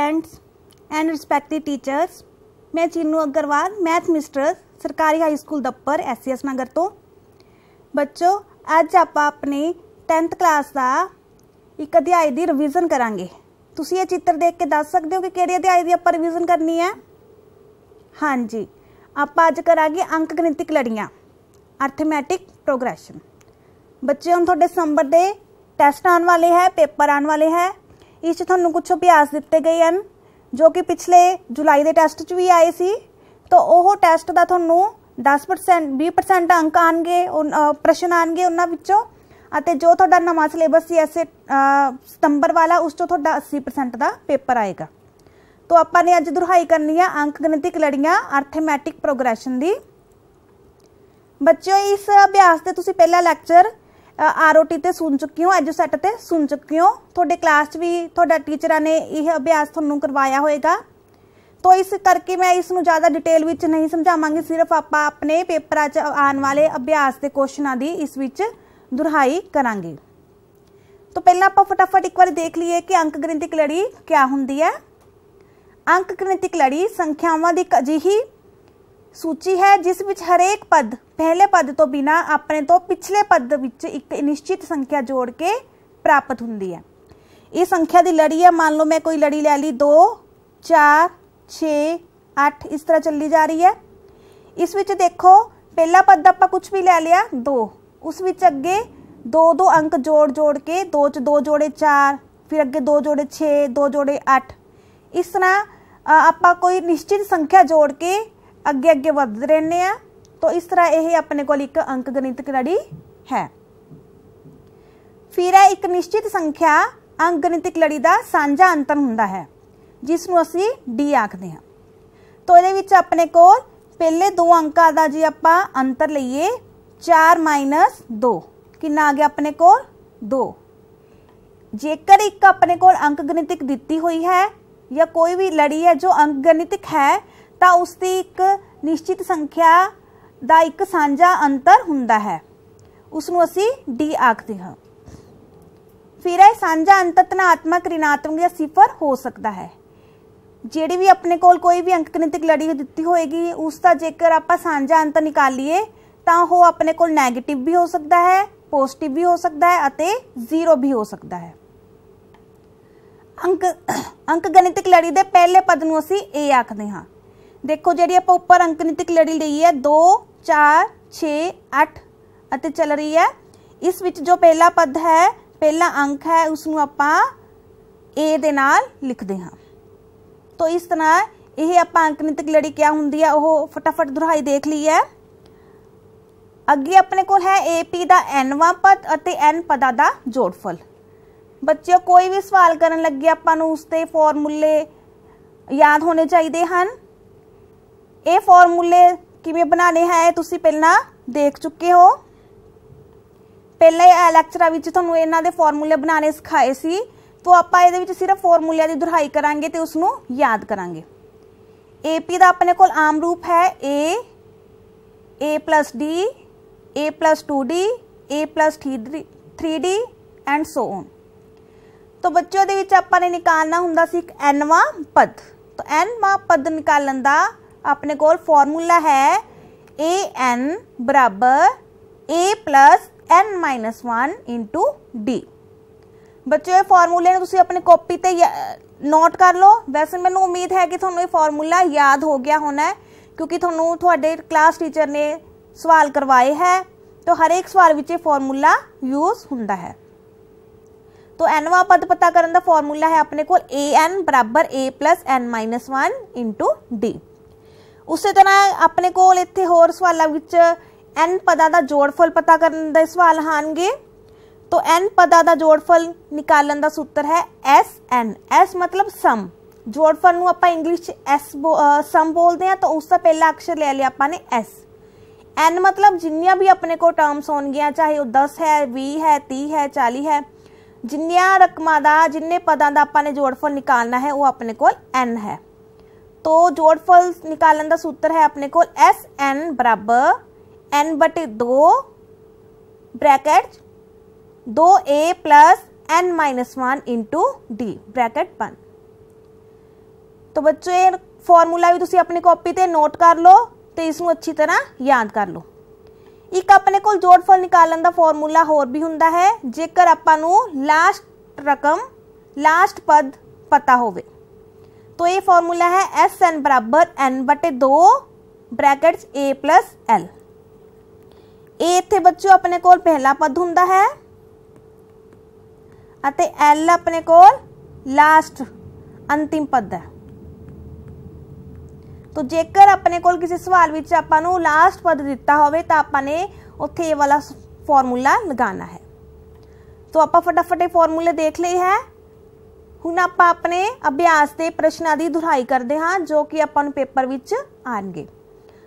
friends and respected teachers ਮੈਂ Chinnu Agarwal math mistress ਸਰਕਾਰੀ high school Dappar SS Nagar ਤੋਂ ਬੱਚੋ ਅੱਜ ਆਪਾਂ ਆਪਣੇ 10th ਕਲਾਸ ਦਾ ਇੱਕ ਅਧਿਆਇ ਦੀ ਰਿਵੀਜ਼ਨ ਕਰਾਂਗੇ ਤੁਸੀਂ ਇਹ ਚਿੱਤਰ ਦੇਖ ਕੇ ਦੱਸ ਸਕਦੇ ਹੋ ਕਿ ਕਿਹੜੇ ਅਧਿਆਇ ਦੀ ਆਪਾਂ ਰਿਵੀਜ਼ਨ ਕਰਨੀ ਹੈ ਹਾਂਜੀ ਆਪਾਂ ਅੱਜ ਕਰਾਂਗੇ ਅੰਕ ਗਣਿਤਿਕ ਲੜੀਆਂ ਅਰਥਮੈਟਿਕ ਪ੍ਰੋਗਰੈਸ਼ਨ ਬੱਚੇ ਹੁਣ ਤੁਹਾਡੇ ਸੰਬਰ ਦੇ ਟੈਸਟ ਆਉਣ ਵਾਲੇ ਹੈ ਪੇਪਰ ਆਉਣ ਵਾਲੇ ਹੈ ਇਸ 'ਚ ਤੁਹਾਨੂੰ ਕੁਝ ਅਭਿਆਸ ਦਿੱਤੇ ਗਏ ਹਨ ਜੋ ਕਿ ਪਿਛਲੇ ਜੁਲਾਈ ਦੇ ਟੈਸਟ 'ਚ ਵੀ ਆਏ ਸੀ ਤਾਂ ਉਹ ਟੈਸਟ ਦਾ ਤੁਹਾਨੂੰ 10% 20% ਅੰਕ ਆਣਗੇ ਪ੍ਰਸ਼ਨ ਆਣਗੇ ਉਹਨਾਂ ਵਿੱਚੋਂ ਅਤੇ ਜੋ ਤੁਹਾਡਾ ਨਵਾਂ ਸਿਲੇਬਸ ਸੀ ਐਸੇ ਸਤੰਬਰ ਵਾਲਾ ਉਸ ਤੋਂ ਤੁਹਾਡਾ 80% ਦਾ ਪੇਪਰ ਆਏਗਾ ਤੋਂ ਆਪਾਂ ਨੇ ਅੱਜ ਦੁਹਾਈ ਕਰਨੀ ਆ ਅੰਕ ਗਣਿਤਿਕ ਲੜੀਆਂ ਅਰਥਮੈਟਿਕ ਪ੍ਰੋਗਰੈਸ਼ਨ ਦੀ ਬੱਚਿਓ ਇਸ ਅਭਿਆਸ ਤੇ ਤੁਸੀਂ ਪਹਿਲਾ ਲੈਕਚਰ ਆਰਓਟੀ ਤੇ ਸੁਣ ਚੁੱਕੀ ਹੋ ਐਜੂਸੈਟ ਤੇ ਸੁਣ ਚੁੱਕੀ ਹੋ ਤੁਹਾਡੇ ਕਲਾਸ 'ਚ ਵੀ ਤੁਹਾਡਾ ਟੀਚਰਾਂ ਨੇ ਇਹ ਅਭਿਆਸ ਤੁਹਾਨੂੰ ਕਰਵਾਇਆ ਹੋਵੇਗਾ ਤੋ ਇਸ ਕਰਕੇ ਮੈਂ ਇਸ ਨੂੰ ਜ਼ਿਆਦਾ ਡਿਟੇਲ ਵਿੱਚ ਨਹੀਂ ਸਮਝਾਵਾਂਗੀ ਸਿਰਫ ਆਪਾਂ ਆਪਣੇ ਪੇਪਰਾਂ 'ਚ ਆਉਣ ਵਾਲੇ ਅਭਿਆਸ ਦੇ ਕੁਐਸਚਨਾਂ ਦੀ ਇਸ ਵਿੱਚ ਦੁਹਰਾਈ ਕਰਾਂਗੇ ਤੋ ਪਹਿਲਾਂ ਆਪਾਂ ਫਟਾਫਟ ਇੱਕ ਵਾਰ ਦੇਖ ਲਈਏ ਕਿ ਅੰਕ ਗਣਿਤਿਕ ਲੜੀ ਕੀ ਹੁੰਦੀ ਹੈ ਅੰਕ ਗਣਿਤਿਕ ਲੜੀ ਸੰਖਿਆਵਾਂ ਦੀ ਇੱਕ ਅਜਿਹੀ सूची है जिस विच हरेक पद पहले पद तो बिना अपने तो पिछले पद विच एक निश्चित संख्या जोड़ के प्राप्त होंगी है इस संख्या की लड़ी है मान लो मैं कोई लड़ी ले ली दो चार छे अठ इस तरह चली जा रही है इस विच देखो पहला पद आप कुछ भी ले लिया दो उस विच अगे दो दो अंक जोड़ जोड़ के दो च दो जोड़े चार फिर अगे दो जोड़े छे दो जोड़े अठ इस तरह आप निश्चित संख्या जोड़ के ਅੱਗੇ ਅੱਗੇ ਵਧਦੇ ਰਹਿੰਦੇ ਆ ਤਾਂ ਇਸ ਤਰ੍ਹਾਂ ਇਹ ਆਪਣੇ ਕੋਲ ਇੱਕ ਅੰਕ ਗਣਿਤ ਕਿਹੜੀ ਹੈ ਫਿਰ ਇਹ ਇੱਕ ਨਿਸ਼ਚਿਤ ਸੰਖਿਆ ਅੰਕ ਗਣਿਤ ਲੜੀ ਦਾ ਸਾਂਝਾ ਅੰਤਰ ਹੁੰਦਾ ਹੈ ਜਿਸ ਨੂੰ ਅਸੀਂ d ਆਖਦੇ ਹਾਂ ਤਾਂ ਇਹਦੇ ਵਿੱਚ ਆਪਣੇ ਕੋਲ ਪਹਿਲੇ ਦੋ ਅੰਕਾਂ ਦਾ ਜੇ ਆਪਾਂ ਅੰਤਰ ਲਈਏ 4 2 ਕਿੰਨਾ ਆ ਗਿਆ ਆਪਣੇ ਕੋਲ 2 ਜੇਕਰ ਇੱਕ ਆਪਣੇ ਕੋਲ ਅੰਕ ਦਿੱਤੀ ਹੋਈ ਹੈ ਜਾਂ ਕੋਈ ਵੀ ਲੜੀ ਹੈ ਜੋ ਅੰਕ ਹੈ ਤਾਂ ਉਸ ਦੀ ਇੱਕ ਨਿਸ਼ਚਿਤ ਸੰਖਿਆ ਦਾ ਇੱਕ ਸਾਂਝਾ ਅੰਤਰ ਹੁੰਦਾ ਹੈ ਉਸ ਨੂੰ ਅਸੀਂ ਡੀ ਆਖਦੇ ਹਾਂ ਫਿਰ ਇਹ ਸਾਂਝਾ ਅੰਤਰ ਧਨਾਤਮਕ ਜਾਂ ਸਿਫਰ ਹੋ ਸਕਦਾ ਹੈ ਜਿਹੜੀ ਵੀ ਆਪਣੇ ਕੋਲ ਕੋਈ ਵੀ ਅੰਕਗਣਿਤਿਕ ਲੜੀ ਦਿੱਤੀ ਹੋਏਗੀ ਉਸ ਦਾ ਜੇਕਰ ਆਪਾਂ ਸਾਂਝਾ ਅੰਤਰ ਨਿਕਾਲੀਏ ਤਾਂ ਉਹ ਆਪਣੇ ਕੋਲ 네ਗੇਟਿਵ ਵੀ ਹੋ ਸਕਦਾ ਹੈ ਪੋਜ਼ਿਟਿਵ ਵੀ ਹੋ ਸਕਦਾ ਹੈ ਅਤੇ ਜ਼ੀਰੋ ਵੀ ਹੋ ਸਕਦਾ ਹੈ ਅੰਕ ਅੰਕਗਣਿਤਿਕ ਲੜੀ ਦੇ ਪਹਿਲੇ ਪਦ ਨੂੰ ਅਸੀਂ a ਆਖਦੇ ਹਾਂ ਦੇਖੋ ਜਿਹੜੀ ਆਪਾਂ ਉੱਪਰ ਅੰਕਨਿਤਿਕ ਲੜੀ ਲਈ ਹੈ 2 4 6 8 ਅਤੇ ਚੱਲ ਰਹੀ ਹੈ ਇਸ ਵਿੱਚ ਜੋ ਪਹਿਲਾ ਪਦ ਹੈ ਪਹਿਲਾ ਅੰਕ ਹੈ ਉਸ ਨੂੰ ਆਪਾਂ A ਦੇ ਨਾਲ ਲਿਖਦੇ ਹਾਂ ਤੋਂ ਇਸ ਤਰ੍ਹਾਂ ਇਹ ਆਪਾਂ ਅੰਕਨਿਤਿਕ ਲੜੀ ਕਿਆ ਹੁੰਦੀ ਹੈ ਉਹ ਫਟਾਫਟ ਦੁਹਰਾਈ ਦੇਖ ਲਈ ਹੈ ਅੱਗੇ ਆਪਣੇ ਕੋਲ ਹੈ AP ਦਾ Nਵਾਂ ਪਦ ਅਤੇ N ਪਦਾਂ ਦਾ ਜੋੜਫਲ ਬੱਚਿਓ ਕੋਈ ਵੀ ਸਵਾਲ ਕਰਨ ਲੱਗੇ ਆਪਾਂ ਨੂੰ ਉਸ ਫਾਰਮੂਲੇ ਯਾਦ ਹੋਣੇ ਚਾਹੀਦੇ ਹਨ ਇਹ ਫਾਰਮੂਲੇ ਕਿਵੇਂ ਬਣਾਣੇ ਹੈ ਤੁਸੀਂ ਪਹਿਲਾਂ ਦੇਖ ਚੁੱਕੇ ਹੋ ਪਹਿਲੇ ਲੈਕਚਰਾਂ ਵਿੱਚ ਤੁਹਾਨੂੰ ਇਹਨਾਂ ਦੇ ਫਾਰਮੂਲੇ ਬਣਾਣੇ ਸਿਖਾਏ ਸੀ ਤੋਂ ਆਪਾਂ ਇਹਦੇ ਵਿੱਚ ਸਿਰਫ ਫਾਰਮੂਲਿਆਂ ਦੀ ਦੁਹਰਾਈ ਕਰਾਂਗੇ ਤੇ ਉਸ ਨੂੰ ਯਾਦ ਕਰਾਂਗੇ AP ਦਾ ਆਪਣੇ ਕੋਲ ਆਮ ਰੂਪ ਹੈ A A D A 2D A 3D and so on ਤੋਂ ਬੱਚਿਓ ਦੇ ਵਿੱਚ ਆਪਾਂ ਨੇ ਨਿਕਾਲਣਾ ਹੁੰਦਾ ਸੀ ਇੱਕ nਵਾਂ ਪਦ ਤੋਂ nਵਾਂ ਪਦ ਨਿਕਾਲਣ ਦਾ अपने को फॉर्मूला है ए एन बराबर a plus n minus one into d बच्चों फॉर्मूले अपनी कॉपी पर नोट कर लो वैसे मैं उम्मीद है कि थोड़ा ये फॉर्मूला याद हो गया होना है क्योंकि थोनों थोड़े क्लास टीचर ने सवाल करवाए है तो हर एक सवाल में फॉर्मूला यूज हों तो एनवा पद पता करने का फॉर्मूला है अपने को एन बराबर a plus n minus one into d उस तरह अपने को होर सवाल एन पदा का जोड़फल पता कर सवाल आने तो एन पदा का जोड़फल निकालन का सूत्र है एस एन एस मतलब सम जोड़फल आप इंग्लिश एस बो आ, सम बोलते हैं तो उसका पहला अक्षर ले लिया अपने एस एन मतलब जिन्या भी अपने को टर्म्स हो चाहे वह दस है भी है तीह है चाली है जिन्या रकम जिन्हें पदों का अपने जोड़फल निकालना है वह अपने को एन है तो जोड़फल निकालन का सूत्र है अपने को एस एन बराबर एन बट दो ब्रैकेट दो a plus n minus one into d bracket one तो बच्चों फॉर्मूला भी तुम अपनी कॉपी पर नोट कर लो तो इस अच्छी तरह याद कर लो एक अपने को जोड़ निकालन का फॉर्मूला होर भी होंगे है जेकर आप लास्ट रकम लास्ट पद पता हो तो ये फॉर्मूला है एस एन बराबर एन बटे दो bracket a plus l a इतने बच्चों अपने को पहला पद हों एल अपने को लास्ट अंतिम पद है तो जेकर अपने को किसी सवाल में आप लास्ट पद दिता हो आपने उत्थे वाला फॉर्मूला लगाना है तो आप फटाफट फड़ फॉर्मूले देख लिए हैं ਹੁਣ ਆਪਾਂ ਆਪਣੇ ਅਭਿਆਸ ਦੇ ਪ੍ਰਸ਼ਨਾਂ ਦੀ ਦੁਹਰਾਈ ਕਰਦੇ ਹਾਂ ਜੋ ਕਿ ਆਪਾਂ ਨੂੰ ਪੇਪਰ ਵਿੱਚ ਆਣਗੇ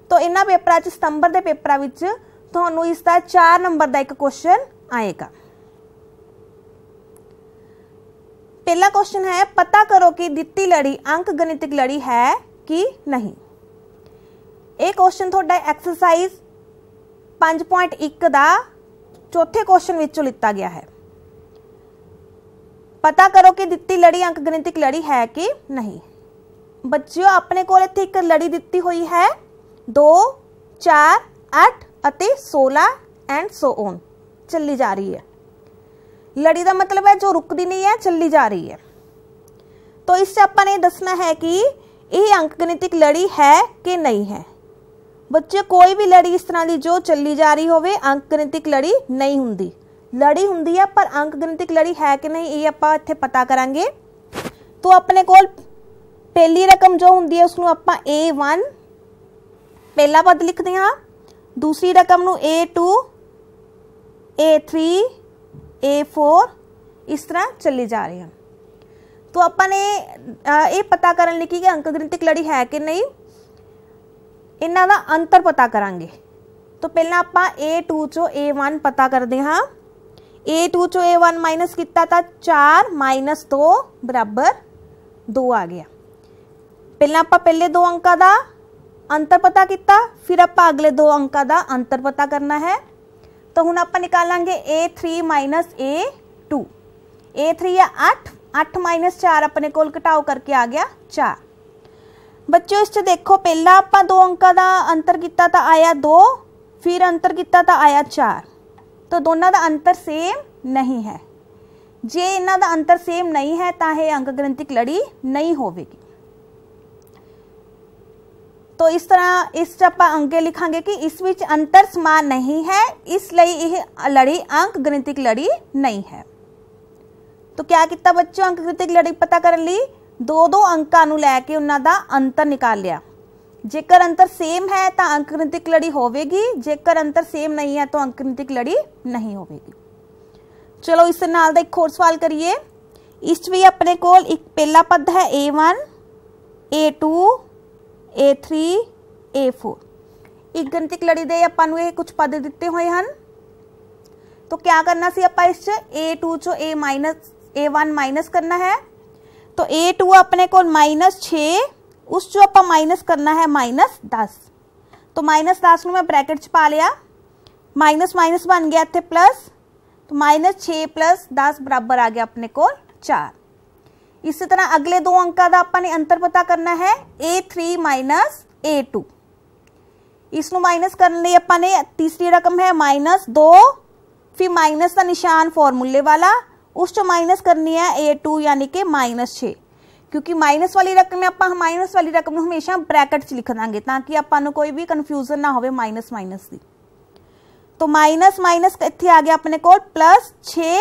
ਤਾਂ ਇਹਨਾਂ ਪੇਪਰਾਂ 'ਚ ਸਤੰਬਰ ਦੇ ਪੇਪਰਾਂ ਵਿੱਚ ਤੁਹਾਨੂੰ ਇਸ ਦਾ 4 ਨੰਬਰ ਦਾ ਇੱਕ ਕੁਐਸਚਨ ਆਏਗਾ ਪਹਿਲਾ ਕੁਐਸਚਨ ਹੈ ਪਤਾ ਕਰੋ ਕਿ ਦਿੱਤੀ ਲੜੀ ਅੰਕ ਗਣਿਤਿਕ ਲੜੀ ਹੈ ਕਿ ਨਹੀਂ ਇਹ ਕੁਐਸਚਨ ਤੁਹਾਡਾ ਐਕਸਰਸਾਈਜ਼ 5.1 ਦਾ ਚੌਥੇ ਕੁਐਸਚਨ ਵਿੱਚੋਂ ਲਿੱਤਾ ਗਿਆ ਹੈ पता करो कि दिती लड़ी अंक गणित लड़ी है कि नहीं बच्चों अपने को लड़ी दिती हुई है दो चार अठ सोलह एंड सो ओन चली जा रही है लड़ी का मतलब है जो रुक रुकती नहीं है चली जा रही है तो इससे अपन ये दसना है कि यही अंक गणित लड़ी है कि नहीं है बच्चे कोई भी लड़ी इस तरह की जो चली जा रही होवे अंक गणितिक लड़ी नहीं होंगी ਲੜੀ ਹੁੰਦੀ ਆ ਪਰ ਅੰਕ ਗਣਿਤਿਕ ਲੜੀ ਹੈ ਕਿ ਨਹੀਂ ਇਹ ਆਪਾਂ ਇੱਥੇ ਪਤਾ ਕਰਾਂਗੇ ਤੋਂ ਆਪਣੇ ਕੋਲ ਪਹਿਲੀ ਰਕਮ ਜੋ ਹੁੰਦੀ ਹੈ ਉਸ ਨੂੰ ਆਪਾਂ A1 ਪਹਿਲਾ ਪਦ ਲਿਖਦੇ ਹਾਂ ਦੂਸਰੀ ਰਕਮ ਨੂੰ A2 A3 A4 ਇਸ ਤਰ੍ਹਾਂ ਚੱਲੇ ਜਾ ਰਹੇ ਹਨ ਤੋਂ ਆਪਾਂ ਨੇ ਇਹ ਪਤਾ ਕਰਨ ਲਈ ਕਿ ਅੰਕ ਗਣਿਤਿਕ ਲੜੀ ਹੈ ਕਿ ਨਹੀਂ ਇਹਨਾਂ ਦਾ ਅੰਤਰ ਪਤਾ ਕਰਾਂਗੇ ਤੋਂ ਪਹਿਲਾਂ ਆਪਾਂ A2 ਚੋਂ A1 ਪਤਾ ਕਰਦੇ ਹਾਂ ए टू चो ए वन माइनस कितना था चार माइनस दो बराबर दो आ गया पहले आप पहले दो अंक का अंतर पता किया फिर आप अगले दो अंक का अंतर पता करना है तो हूँ आप निकालेंगे a three minus a two a three या अठ अठ माइनस चार अपने को घटाओ करके आ गया चार बच्चों इस देखो पहला आप दो अंक का अंतर किया तो आया दो फिर अंतर किया तो आया चार तो दोनों का अंतर सेम नहीं है जे इन्हों का अंतर सेम नहीं है तो यह अंक ग्रंथिक लड़ी नहीं होगी तो इस तरह इस आप अंके लिखा कि इस विच अंतर समान नहीं है इसलिए यह लड़ी अंक ग्रंथिक लड़ी नहीं है तो क्या किया बच्चों अंक ग्रंथिक लड़ी पता कर दो दो अंकों लैके उन्होंने अंतर निकाल लिया जेकर अंतर सेम है तो अंकगणितिक लड़ी होगी जेकर अंतर सेम नहीं है तो अंकगणितिक लड़ी नहीं होगी चलो इस नाल एक होर सवाल करिए इस भी अपने को पेला पद है a one a two a three a four एक गणितिक लड़ी दे कुछ पद दिते हुए हैं तो क्या करना सी आप इस ए टू चो a minus a one minus करना है तो ए टू अपने को माइनस छे उस जो आप माइनस करना है माइनस दस तो माइनस दस में मैं ब्रैकेट च पा लिया माइनस माइनस बन गया इतने प्लस तो माइनस छे प्लस दस बराबर आ गया अपने को चार इसी तरह अगले दो अंकों का अपने अंतर पता करना है a three minus a two इस माइनस करने अपने तीसरी रकम है माइनस दो फिर माइनस का निशान फॉर्मूले वाला उस माइनस करनी है ए टू यानी कि माइनस छः क्योंकि माइनस वाली रकम आप माइनस वाली रकम हमेशा ब्रैकेट लिख देंगे तो कि आप भी कन्फ्यूजन ना हो माइनस माइनस की तो माइनस माइनस इतने आ गया अपने को प्लस छे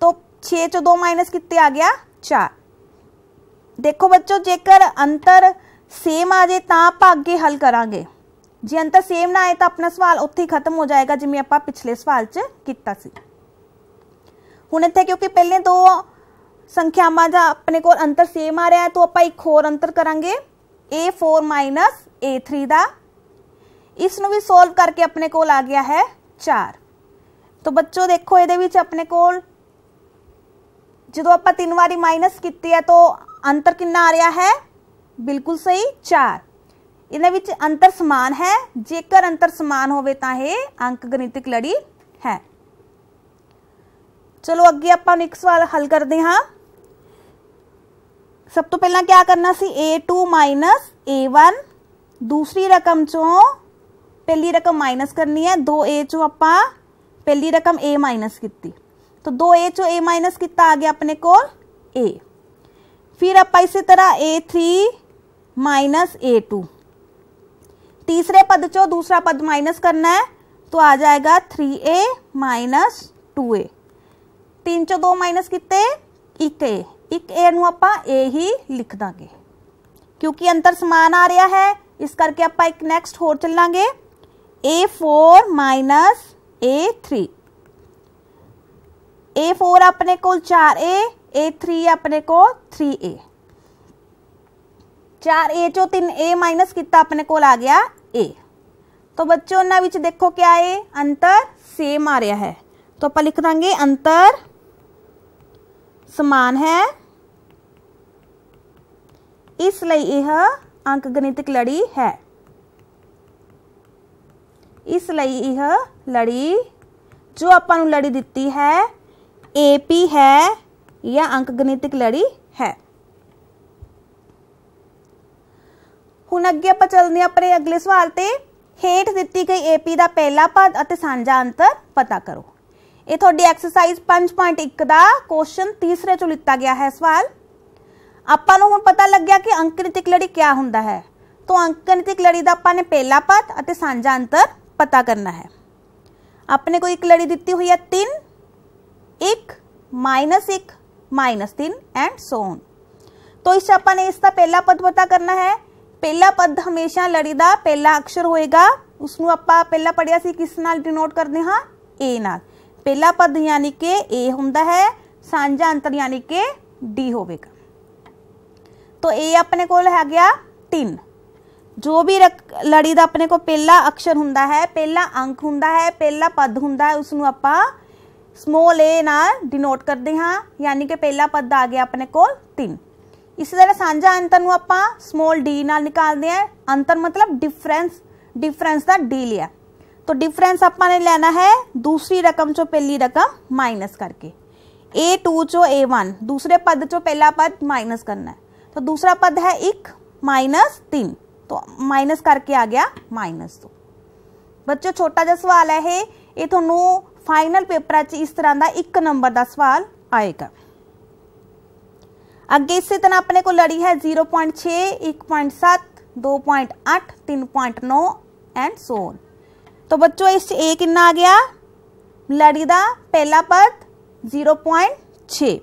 तो छे चो दो माइनस कितने आ गया चार देखो बच्चों जेकर अंतर सेम आ जाए तो आप अगे हल करा जे अंतर सेम ना आए तो अपना सवाल उत्थे खत्म हो जाएगा जिम्मे आप पिछले सवाल च हूँ इतने क्योंकि पहले दो संख्यावान जो अपने को अंतर सेम आ रहा है तो आप एक होर अंतर करा a four minus a three का इसन भी सोल्व करके अपने को आ गया है चार तो बच्चों देखो ये अपने को जो आप तीन बारी माइनस की है तो अंतर कि आ रहा है बिल्कुल सही चार इन अंतर समान है जेकर अंतर समान हो अंक गणितिक लड़ी है चलो अगे आप सवाल हल करते हाँ सब तो पहला क्या करना सी a two minus a one दूसरी रकम चो पहली रकम माइनस करनी है दो ए चो आप पहली रकम ए माइनस की तो दो ए चो ए माइनस कितना आ गया अपने को ए फिर आप इसी तरह a three minus a two तीसरे पद चो दूसरा पद माइनस करना है तो आ जाएगा three a minus two a तीन चो दो माइनस कितने एक ए एक ए आप ए ही लिख देंगे क्योंकि अंतर समान आ रहा है इस करके आप नैक्सट होर चला a four minus a three a four अपने को चार ए ए थ्री अपने को थ्री ए चार ए चो तीन ए माइनस किता अपने को आ गया ए तो बच्चों उन्होंने देखो क्या है अंतर सेम आ रहा है तो आप लिख देंगे अंतर समान है ਇਸ ਲਈ ਇਹ ਅੰਕ ਗਣਿਤਕ ਲੜੀ ਹੈ ਇਸ ਲਈ ਇਹ ਲੜੀ ਜੋ ਆਪਾਂ ਨੂੰ ਲੜੀ ਦਿੱਤੀ ਹੈ AP ਹੈ ਜਾਂ ਅੰਕ ਗਣਿਤਕ ਲੜੀ ਹੈ ਹੁਣ ਅੱਗੇ ਆਪਾਂ ਚੱਲਦੇ ਹਾਂ ਆਪਣੇ ਅਗਲੇ ਸਵਾਲ ਤੇ ਹੇਠ ਦਿੱਤੀ ਗਈ AP ਦਾ ਪਹਿਲਾ ਪਦ ਅਤੇ ਸਾਂਝਾ ਅੰਤਰ ਪਤਾ ਕਰੋ ਇਹ ਤੁਹਾਡੀ ਐਕਸਰਸਾਈਜ਼ 5.1 ਦਾ ਕੁਐਸਚਨ ਤੀਸਰੇ ਚੋਂ ਲਿੱਤਾ ਗਿਆ ਹੈ ਸਵਾਲ आपू हूँ पता लग गया कि अंकगणितिक लड़ी क्या हों तो अंकगणितिक लड़ी का अपने पहला पद और साझा अंतर पता करना है अपने को एक लड़ी दिती हुई है तीन एक माइनस एक माइनस तीन एंड सोन तो इस अपने इसका पहला पद पता करना है पहला पद हमेशा लड़ी का पहला अक्षर होएगा उसनों आप पहला पढ़िया किस न डिनोट करते हाँ ए नाल पहला पद यानी कि ए है साझा अंतर यानी कि डी होगा तो ए अपने को गया तीन जो भी रक, लड़ी का अपने को पहला अक्षर हों पहला अंक हों पहला पद हों उस आप समोल ए डिनोट करते हाँ यानी कि पहला पद आ गया अपने को तीन इस तरह साझा अंतर आप समोल डी निकालते हैं अंतर मतलब डिफरेंस डिफरेंस का डी लिया तो डिफरेंस आपने लैना है दूसरी रकम चो पहली रकम माइनस करके ए टू चो ए वन दूसरे पद चो पहला पद माइनस करना है तो दूसरा पद है एक माइनस तीन तो माइनस करके आ गया माइनस दो बच्चों छोटा जहा सवाल है ये थोनों फाइनल पेपर च इस तरह का एक नंबर का सवाल आएगा अगे इस तरह अपने को लड़ी है जीरो पॉइंट छे एक पॉइंट सत्त दो पॉइंट अठ तीन पॉइंट नौ एंड सोन तो बच्चों इस कि आ गया लड़ी का पहला पद जीरो पॉइंट छे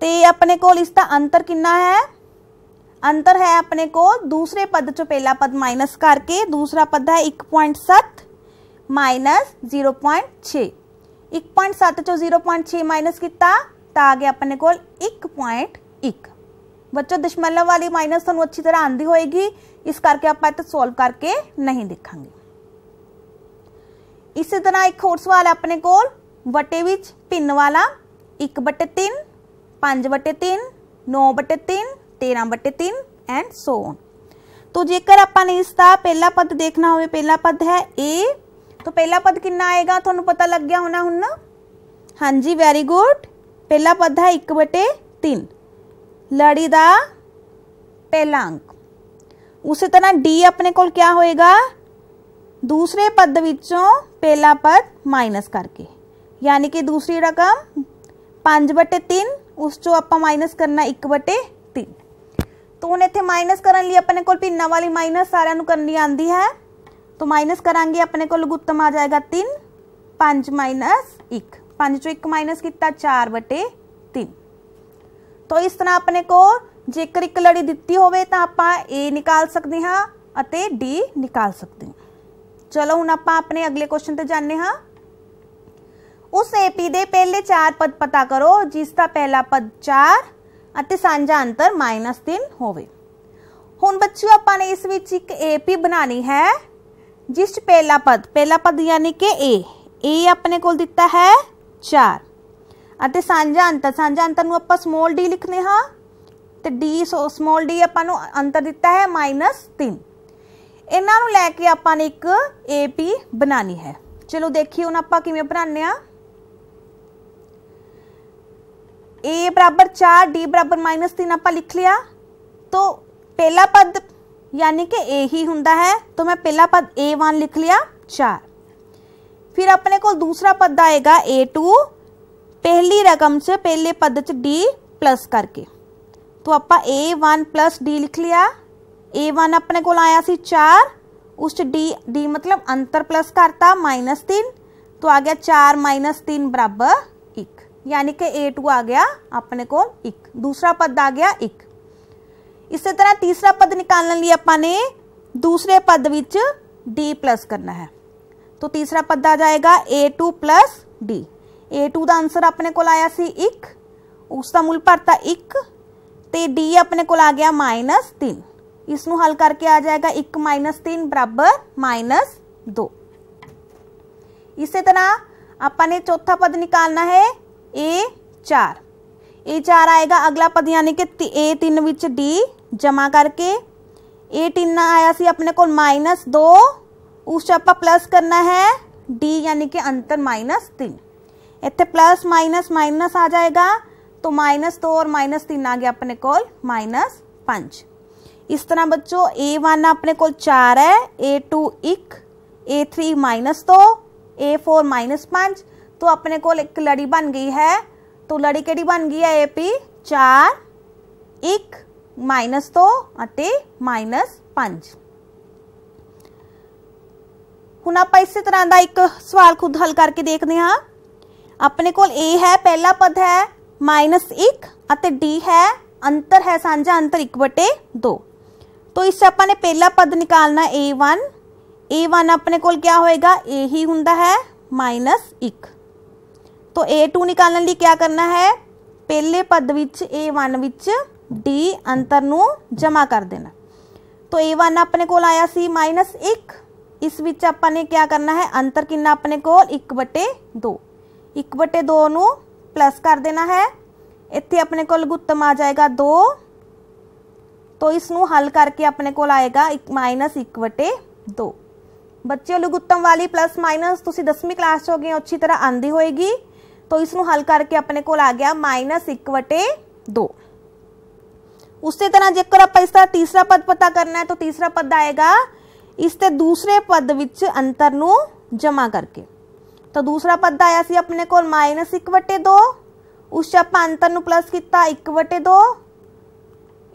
ਤੇ ਆਪਣੇ ਕੋਲ ਇਸ ਦਾ ਅੰਤਰ ਕਿੰਨਾ ਹੈ ਅੰਤਰ ਹੈ ਆਪਣੇ ਕੋਲ ਦੂਸਰੇ ਪਦ ਚੋਂ ਪਹਿਲਾ ਪਦ ਮਾਈਨਸ ਕਰਕੇ ਦੂਸਰਾ ਪਦ ਹੈ 1.7 ਮਾਈਨਸ 0.6 1.7 ਚੋਂ 0.6 ਮਾਈਨਸ ਕੀਤਾ ਤਾਂ ਆ ਗਿਆ ਆਪਣੇ ਕੋਲ 1.1 ਬੱਚੋ ਦਸ਼ਮਲਵ ਵਾਲੀ ਮਾਈਨਸ ਤੁਹਾਨੂੰ ਅੱਛੀ ਤਰ੍ਹਾਂ ਆਂਦੀ ਹੋਏਗੀ ਇਸ ਕਰਕੇ ਆਪਾਂ ਇਹ ਸੋਲਵ ਕਰਕੇ ਨਹੀਂ ਦੇਖਾਂਗੇ ਇਸੇ ਤਰ੍ਹਾਂ ਇੱਕ ਹੋਰ ਸਵਾਲ ਆਪਣੇ ਕੋਲ ਵਟੇ ਵਿੱਚ ਭਿੰਨ ਵਾਲਾ 1/3 पाँच बटे तीन नौ बटे तीन तेरह बटे तीन एंड सोन तो जेकर आपने इसका पहला पद देखना हो पहला पद है ए तो पहला पद कि आएगा थोन पता लग गया होना हूं हाँ जी वेरी गुड पहला पद है एक बटे तीन लड़ी का पहला अंक उस तरह डी अपने को क्या होएगा दूसरे पद विचों पहला पद माइनस करके यानी कि दूसरी रकम पाँच बटे तीन उस चो आप माइनस करना एक बटे तीन तो हूँ इतने माइनस कर अपने को भिन्ना वाली माइनस सारे करनी आती है तो माइनस करा अपने को उत्तम आ जाएगा तीन पाँच माइनस एक पाँच चो एक माइनस किया चार बटे तीन तो इस तरह अपने को जेकर एक लड़ी दिती हो तो आप ए निकाल सकते हाँ डी निकाल सकते हैं चलो हूँ आपने अगले क्वेश्चन पर जाने हाँ ਉਸ ਏਪੀ ਦੇ ਪਹਿਲੇ ਚਾਰ ਪਦ ਪਤਾ ਕਰੋ ਜਿਸ ਦਾ ਪਹਿਲਾ ਪਦ 4 ਅਤੇ ਸਾਂਝਾ ਅੰਤਰ -3 ਹੋਵੇ ਹੁਣ ਬੱਚਿਓ ਆਪਾਂ ਨੇ ਇਸ ਵਿੱਚ ਇੱਕ ਏਪੀ ਬਣਾਣੀ ਹੈ ਜਿਸ ਚ ਪਹਿਲਾ ਪਦ ਪਹਿਲਾ ਪਦ ਯਾਨੀ ਕਿ A A ਆਪਣੇ ਕੋਲ ਦਿੱਤਾ ਹੈ 4 ਅਤੇ ਸਾਂਝਾ ਅੰਤਰ ਸਾਂਝਾ ਅੰਤਰ ਨੂੰ ਆਪਾਂ ਸਮਾਲ d ਲਿਖਨੇ ਹਾਂ ਤੇ d ਸੋ ਸਮਾਲ d ਆਪਾਂ ਨੂੰ ਅੰਤਰ ਦਿੱਤਾ ਹੈ -3 ਇਹਨਾਂ ਨੂੰ ਲੈ ਕੇ ਆਪਾਂ ਨੇ ਇੱਕ ਏਪੀ ਬਣਾਣੀ ਹੈ ਚਲੋ ਦੇਖੀਏ ਹੁਣ ਆਪਾਂ ਕਿਵੇਂ ਬਣਾਉਂਦੇ ਆ ए बराबर चार डी बराबर माइनस तीन आप लिख लिया तो पहला पद यानी कि ए ही हों है तो मैं पहला पद ए वन लिख लिया चार फिर अपने को दूसरा पद आएगा ए टू पहली रकम से पहले पद च डी प्लस करके तो आप ए वन प्लस डी लिख लिया ए वन अपने को आया सी चार उस डी डी मतलब अंतर प्लस करता माइनस तीन तो आ गया चार माइनस तीन बराबर यानी कि ए टू आ गया अपने को एक दूसरा पद आ गया एक इसी तरह तीसरा पद निकालने लिए अपने दूसरे पद विच डी प्लस करना है तो तीसरा पद आ जाएगा a two plus d a two का आंसर अपने को आया सी एक उसका एक तो डी अपने को आ गया माइनस तीन इस हल करके आ जाएगा एक माइनस तीन बराबर माइनस दो इस तरह अपने चौथा पद निकालना है ए चार ए चार आएगा अगला पद यानी कि ती ए तीन विच डी जमा करके ए तीन आया सी अपने को माइनस दो उस आप प्लस करना है डी यानी कि अंतर माइनस तीन इतने प्लस माइनस माइनस आ जाएगा तो माइनस दो और माइनस तीन आ गया अपने को माइनस पंच इस तरह बच्चों ए वन अपने को चार है ए टू एक ए थ्री माइनस दो ए फोर माइनस पाँच तो अपने को एक लड़ी बन गई है तो लड़ी कि बन गई है ए पी चार एक माइनस दो तो, माइनस पांच हूँ आप इस तरह का एक सवाल खुद हल करके देखते हाँ अपने को ए है पहला पद है माइनस एक डी है अंतर है सांझा अंतर एक बटे दो तो इससे अपने पहला पद निकालना ए वन ए वन अपने को क्या होएगा ए ही होंगे है माइनस एक तो A2 ਨਿਕਾਲਣ ਲਈ ਕੀ ਕਰਨਾ ਹੈ ਪਹਿਲੇ ਪਦ ਵਿੱਚ ए वन डी अंतर ਨੂੰ जमा कर देना तो वन अपने को आया सी माइनस एक इस विच अपने क्या करना है अंतर कि अपने को एक बटे दो एक बटे दो प्लस कर देना है इतने अपने को लघुत्तम आ जाएगा दो तो इसनू हल करके अपने को आएगा एक माइनस एक बटे दो बच्चे लघुत्तम वाली प्लस माइनस तुम दसवीं क्लास हो गए अच्छी तरह आँधी होएगी ਇਸ ਨੂੰ ਹੱਲ ਕਰਕੇ ਆਪਣੇ ਕੋਲ ਆ ਗਿਆ -1/2 ਉਸੇ ਤਰ੍ਹਾਂ ਜੇਕਰ ਆਪਾਂ ਇਸ ਦਾ ਤੀਸਰਾ ਪਦ ਪਤਾ ਕਰਨਾ ਹੈ ਤਾਂ ਤੀਸਰਾ ਪਦ ਆਏਗਾ ਇਸ ਤੇ ਦੂਸਰੇ ਪਦ ਵਿੱਚ ਅੰਤਰ ਨੂੰ ਜਮਾ ਕਰਕੇ ਤਾਂ ਦੂਸਰਾ ਪਦ ਆਇਆ ਸੀ ਆਪਣੇ ਕੋਲ -1/2 ਉਸ ਚ ਆਪਾਂ ਅੰਤਰ ਨੂੰ ਪਲੱਸ ਕੀਤਾ 1/2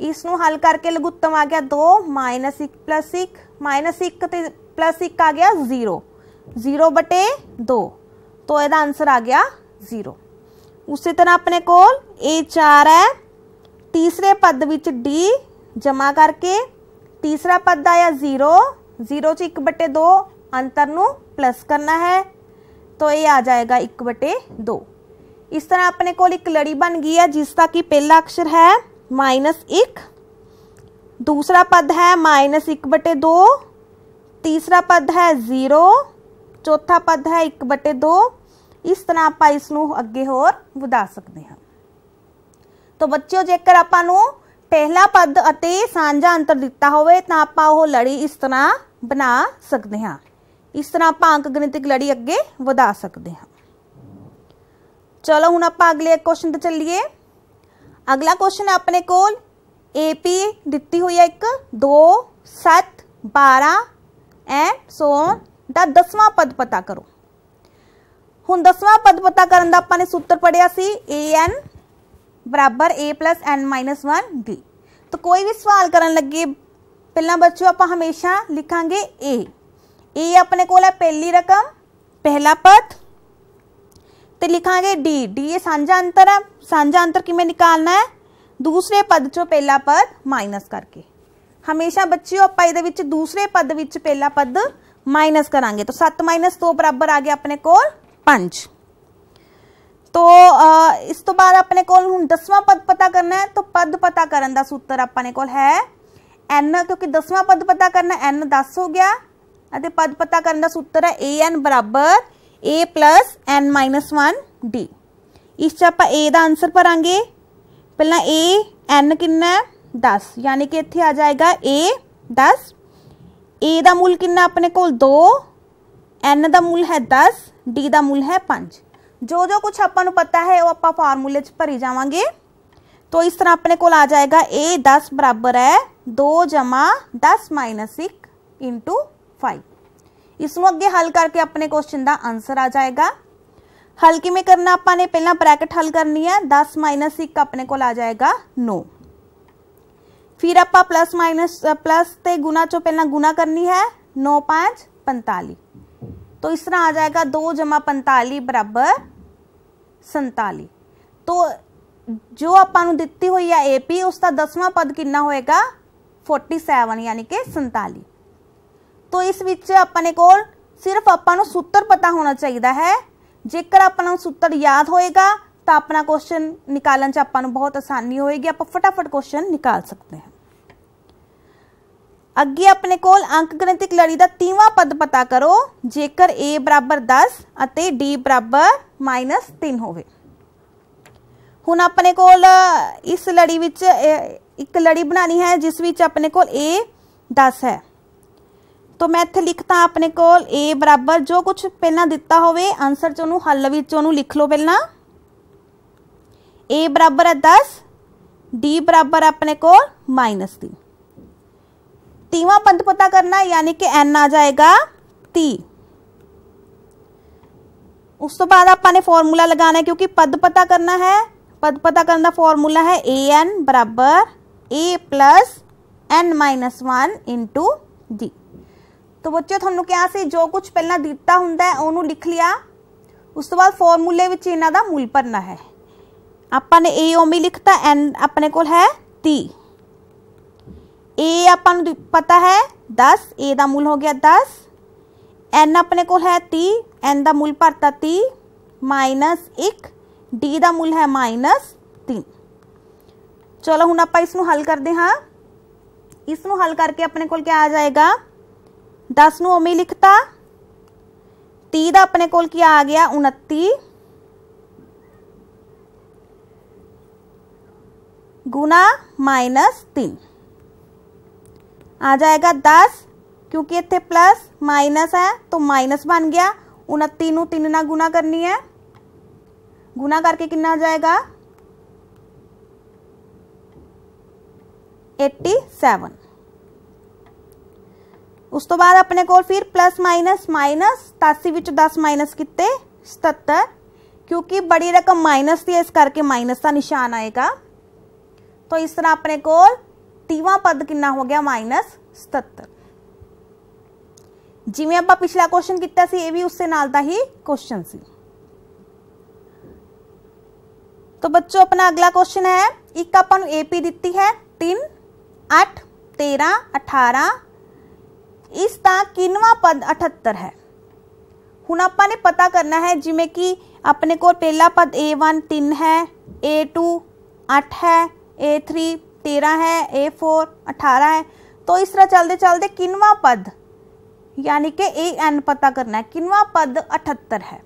ਇਸ ਨੂੰ ਹੱਲ ਕਰਕੇ ਲਘੂਤਮ ਆ ਗਿਆ 2 1 1 1 ਤੇ 1 ਆ ਗਿਆ 0 0 2 ਤੋਂ ਇਹਦਾ ਆਨਸਰ ਆ ਗਿਆ जीरो उस तरह अपने को चार है तीसरे पद विच डी जमा करके तीसरा पद आया जीरो जीरो च एक बटे दो अंतर प्लस करना है तो ये आ जाएगा एक बटे दो इस तरह अपने को लड़ी बन गई है जिसका कि पहला अक्षर है माइनस एक दूसरा पद है माइनस एक बटे दो तीसरा पद है जीरो चौथा पद है एक बटे दो ਇਸ ਤਰ੍ਹਾਂ ਆਪਾਂ ਇਸ ਨੂੰ ਅੱਗੇ ਹੋਰ ਵਧਾ ਸਕਦੇ ਹਾਂ ਤਾਂ ਬੱਚਿਓ ਜੇਕਰ ਆਪਾਂ ਨੂੰ ਪਹਿਲਾ ਪਦ ਅਤੇ ਸਾਂਝਾ ਅੰਤਰ ਦਿੱਤਾ ਹੋਵੇ ਤਾਂ ਆਪਾਂ ਉਹ ਲੜੀ ਇਸ ਤਰ੍ਹਾਂ ਬਣਾ ਸਕਦੇ ਹਾਂ ਇਸ ਤਰ੍ਹਾਂ ਆਪਾਂ ਅੰਕ ਗਣਿਤਿਕ ਲੜੀ ਅੱਗੇ ਵਧਾ ਸਕਦੇ ਹਾਂ ਚਲੋ ਹੁਣ ਆਪਾਂ ਅਗਲੇ ਕੁਐਸਚਨ ਤੇ ਚੱਲੀਏ ਅਗਲਾ ਕੁਐਸਚਨ ਆਪਣੇ ਕੋਲ ਏਪੀ ਦਿੱਤੀ ਹੋਈ ਹੈ ਇੱਕ 2 7 12 ਐਂਡ ਸੋ ਦਾ ਦਸਵਾਂ ਪਦ ਪਤਾ ਕਰੋ हूँ दसवें पद पता कर अपने सूत्र पढ़िया ए एन बराबर a plus n minus one d तो कोई भी सवाल कर लगे पहला बच्चों आप हमेशा लिखा ए ए अपने को पहली रकम पहला पद तो लिखा डी डी ए सजा अंतर है सजा अंतर किमें निकालना है दूसरे पद चो पहला पद माइनस करके हमेशा बच्चे आप दूसरे पद पहला पद माइनस करा तो सत्त माइनस दो बराबर आ गया अपने को पांच तो इस तो बाद अपने को दसवां पद पता करना है तो पद पता करने का सूत्र अपने को है एन क्योंकि दसवां पद पता करना एन दस हो गया पद पता करने का सूत्र है ए एन बराबर a plus n minus one d इस आप ए का आंसर भर पहला ए एन कि दस यानी कि इतने आ जाएगा ए दस ए का मुल कि अपने को दो एन का मुल है दस डी का मुल है पाँच जो जो कुछ अपन पता है वह आप फॉर्मूले भरी जावे तो इस तरह अपने को आ जाएगा ए दस बराबर है दो जमा दस माइनस एक इंटू फाइव इस अगे हल करके अपने क्वेश्चन का आंसर आ जाएगा हल किमें करना आपने पहला ब्रैकेट हल करनी है दस माइनस एक अपने को आ जाएगा नौ फिर आप प्लस माइनस प्लस तो गुना चो पहला गुना करनी है नौ पाँच पंताली तो इस तरह आ जाएगा दो जमा पंताली बराबर ਸੰਤਾਲੀ ਤੋਂ ਜੋ ਆਪਾਂ ਨੂੰ ਦਿੱਤੀ ਹੋਈ ਹੈ ਏਪੀ ਉਸ ਦਾ ਦਸਵਾਂ ਪਦ ਕਿੰਨਾ ਹੋਏਗਾ 47 ਯਾਨੀ ਕਿ 47 ਤੋਂ ਇਸ ਵਿੱਚ ਆਪਾਂ ਨੇ ਕੋਲ ਸਿਰਫ ਆਪਾਂ ਨੂੰ ਸੂਤਰ ਪਤਾ ਹੋਣਾ ਚਾਹੀਦਾ ਹੈ ਜੇਕਰ ਆਪਾਂ ਨੂੰ ਸੂਤਰ ਯਾਦ ਹੋਏਗਾ ਤਾਂ ਆਪਣਾ ਕੁਐਸਚਨ ਨਿਕਾਲਣ 'ਚ ਆਪਾਂ ਨੂੰ ਬਹੁਤ ਆਸਾਨੀ ਹੋਏਗੀ ਆਪਾਂ ਫਟਾਫਟ ਕੁਐਸਚਨ ਨਿਕਾਲ ਸਕਦੇ ਹਾਂ ਅੱਗੇ ਆਪਣੇ ਕੋਲ ਗਣਿਤਿਕ ਲੜੀ ਦਾ ਤੀਵਾਂ ਪਦ ਪਤਾ ਕਰੋ ਜੇਕਰ a 10 ਅਤੇ d 3 ਹੋਵੇ ਹੁਣ ਆਪਣੇ ਕੋਲ ਇਸ ਲੜੀ ਵਿੱਚ ਇੱਕ ਲੜੀ ਬਣਾਣੀ ਹੈ ਜਿਸ ਵਿੱਚ ਆਪਣੇ ਕੋਲ a 10 ਹੈ ਤਾਂ ਮੈਂ ਇੱਥੇ ਲਿਖਤਾ ਆਪਣੇ ਕੋਲ a ਬਰਾਬਰ ਜੋ ਕੁਝ ਪਹਿਲਾਂ ਦਿੱਤਾ ਹੋਵੇ ਆਨਸਰ ਚ ਉਹਨੂੰ ਹੱਲ ਵਿੱਚ ਉਹਨੂੰ ਲਿਖ ਲਓ ਪਹਿਲਾਂ a ਬਰਾਬਰ ਹੈ 10 d ਬਰਾਬਰ ਆਪਣੇ ਕੋਲ -3 तीवा पद पता करना यानी कि एन आ जाएगा ती उस तो बाद आप ने फॉर्मूला लगाना है क्योंकि पद पता करना है पद पता करने का फॉर्मूला है ए एन बराबर a plus n minus one into d तो बच्चे थोड़ा क्या से जो कुछ पहला दिता होंगे उन्होंने लिख लिया उस तो बाद फॉर्मूले इन्हों का मूल भरना है आपने ए ओमी लिखता एन अपने को ती ए अपन पता है दस ए का मुल हो गया दस एन अपने को है ती एन का मुल भरता ती माइनस एक डी का मुल है माइनस तीन चलो हूँ आप इस हल करते हाँ इस हल करके अपने को आ जाएगा दस नू लिखता ती का अपने को आ गया उन्ती गुना माइनस तीन आ जाएगा दस क्योंकि इतने प्लस माइनस है तो माइनस बन गया उन्ती तीन ना गुना करनी है गुना करके कि आ जाएगा एट्टी सैवन उस तो बाद अपने को फिर प्लस माइनस माइनस सतासी दस माइनस किते सतर क्योंकि बड़ी रकम माइनस थी इस करके माइनस का निशान आएगा तो इस तरह अपने को तीवा पद कि हो गया माइनस सतर जिमें आप पिछला क्वेश्चन किया भी उस ही क्वेश्चन तो बच्चों अपना अगला क्वेश्चन है एक अपन एपी दी है तीन अठ तेरह अठारह इसका किनवा पद अठहत्तर है हूँ आपने पता करना है जिमें कि अपने को पहला पद ए वन तीन है ए टू अठ है ए थ्री तेरह है ए फोर अठारह है तो इस तरह चलते चलते किनवा पद यानी कि ए एन पता करना है किनवा पद अठत्तर है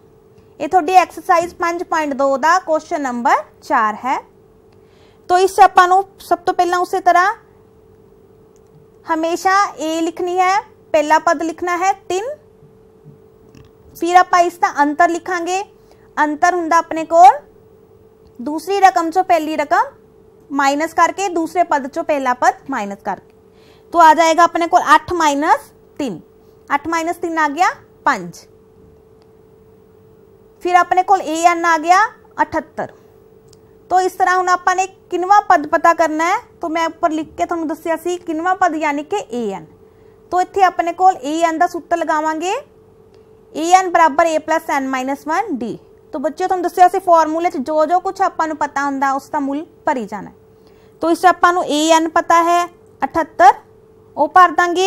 ये थोड़ी एक्सरसाइज पाँच पॉइंट दो का क्वेश्चन नंबर चार है तो इससे अपन सब तो पहला उस तरह हमेशा ए लिखनी है पहला पद लिखना है तीन फिर आप इसका अंतर लिखा अंतर होंगे अपने को दूसरी रकम चो पहली रकम माइनस करके दूसरे पद चो पहला पद माइनस करके तो आ जाएगा अपने को अठ माइनस तीन अठ माइनस तीन आ गया पांच फिर अपने को ए एन आ गया अठहत्तर तो इस तरह हूँ आपने किनवा पद पता करना है तो मैं उपर लिख के थोड़ा दसिया किनवा पद यानी कि ए एन तो इतने अपने को एन का सूत्र लगावे ए एन बराबर a plus n minus one d तो बच्चे तुम दस फॉर्मूले जो जो कुछ अपन पता हूँ उसका मुल भरी जाना है तो इस अपन ए एन पता है अठत्तर वो भर देंगे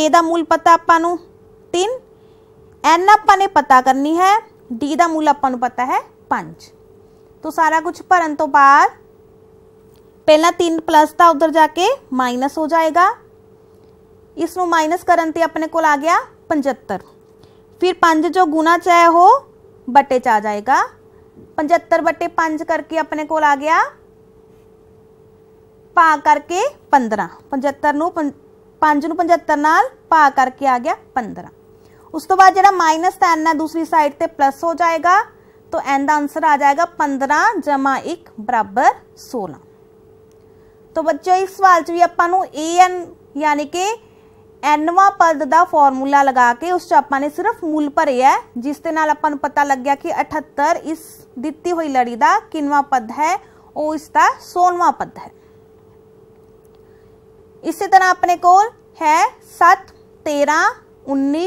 ए का मुल पता अपन तीन एन आपने पता करनी है डी का मुल आप पता है पंच तो सारा कुछ भरन तो बाद पहला तीन प्लस का उधर जाके माइनस हो जाएगा इसनों माइनस करने अपने को आ गया पचहत्तर फिर पं जो गुना चाहे वह बटे ਚ ਆ ਜਾਏਗਾ 75 बटे पाँच करके अपने को आ गया पा करके पंद्रह पचहत्तर ਨੂੰ 5 ਨੂੰ 75 ਨਾਲ ਪਾ ਕਰਕੇ ਆ ਗਿਆ 15 ਉਸ ਤੋਂ ਬਾਅਦ ਜਿਹੜਾ ਮਾਈਨਸ 10 ਹੈ ਦੂਸਰੀ ਸਾਈਡ ਤੇ ਪਲੱਸ ਹੋ ਜਾਏਗਾ ਤਾਂ ਐਨ ਦਾ ਆਨਸਰ ਆ ਜਾਏਗਾ 15 1 ਬਰਾਬਰ 16 ਤਾਂ ਬੱਚਿਓ ਇਸ ਸਵਾਲ 'ਚ ਵੀ ਆਪਾਂ ਨੂੰ an ਯਾਨੀ ਕਿ एनवा पद का फॉर्मूला लगा के उस ने सिर्फ मूल भरे है जिस के पता लग गया कि अठत्तर इस दिती हुई लड़ी का किनवा पद है और इसका सोलवा पद है इस तरह अपने को है सत्त तेरह उन्नी